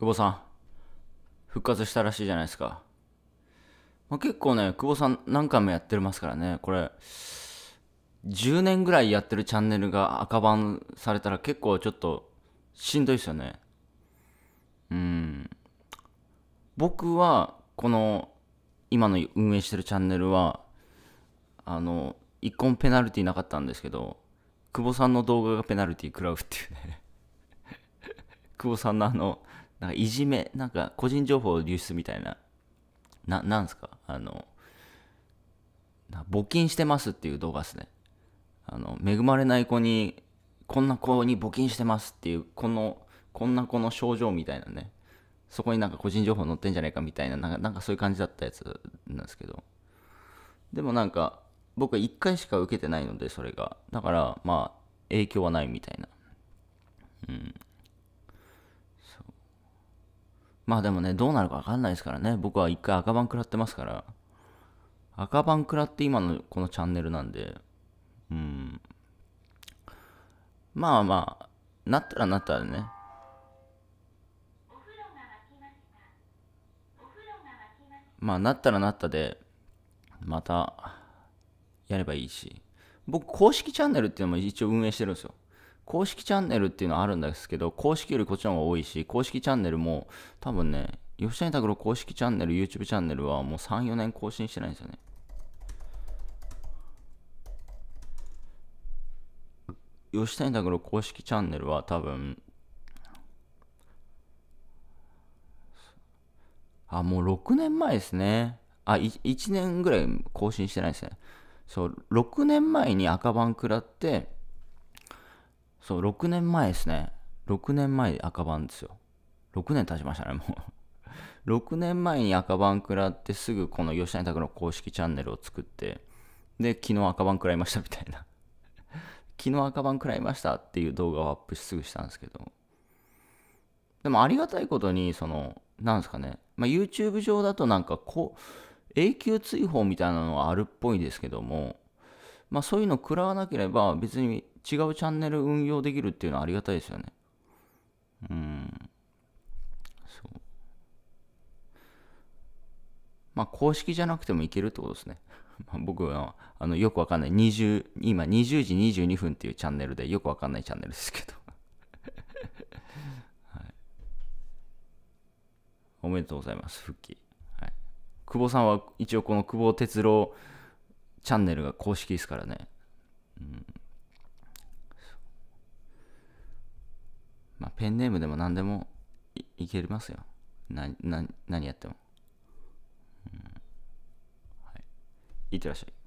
久保さん、復活したらしいじゃないですか。まあ、結構ね、久保さん何回もやってますからね、これ、10年ぐらいやってるチャンネルが赤番されたら結構ちょっとしんどいですよね。うん。僕は、この、今の運営してるチャンネルは、あの、一個もペナルティなかったんですけど、久保さんの動画がペナルティ食らうっていうね 久保さんのあの、なんかいじめ、なんか個人情報流出みたいな、な、なんすかあの、募金してますっていう動画ですね。あの、恵まれない子に、こんな子に募金してますっていう、この、こんな子の症状みたいなね。そこになんか個人情報載ってんじゃないかみたいな、なんかなんかそういう感じだったやつなんですけど。でもなんか、僕は1回しか受けてないので、それが。だから、まあ、影響はないみたいなまあでもね、どうなるかわかんないですからね。僕は一回赤番食らってますから。赤番食らって今のこのチャンネルなんで、うん。まあまあ、なったらなったらね。まあなったらなったで、また、やればいいし。僕、公式チャンネルっていうのも一応運営してるんですよ。公式チャンネルっていうのはあるんですけど、公式よりこっちの方が多いし、公式チャンネルも多分ね、吉谷拓郎公式チャンネル、YouTube チャンネルはもう3、4年更新してないんですよね。吉谷拓郎公式チャンネルは多分、あ、もう6年前ですね。あ、1年ぐらい更新してないですね。そう、6年前に赤番食らって、そう、6年前ですね。6年前赤番ですよ。6年経ちましたね、もう6 年前に赤番食らってすぐこの吉谷拓の公式チャンネルを作って、で、昨日赤番食らいましたみたいな 昨日赤番食らいましたっていう動画をアップしすぐしたんですけど。でもありがたいことに、その、なんですかね。まあ、YouTube 上だとなんかこう、永久追放みたいなのはあるっぽいですけども、まあそういうの食らわなければ別に違うチャンネル運用できるっていうのはありがたいですよね。うん。そう。まあ、公式じゃなくてもいけるってことですね。僕はあのよくわかんない20、今20時22分っていうチャンネルでよくわかんないチャンネルですけど、はい、おめでとうございます、復帰、はい。久保さんは一応この久保哲郎チャンネルが公式ですからね。うんペンネームでも何でもいいけますよ。な、な、何やっても。うん、はい。いってらっしゃい。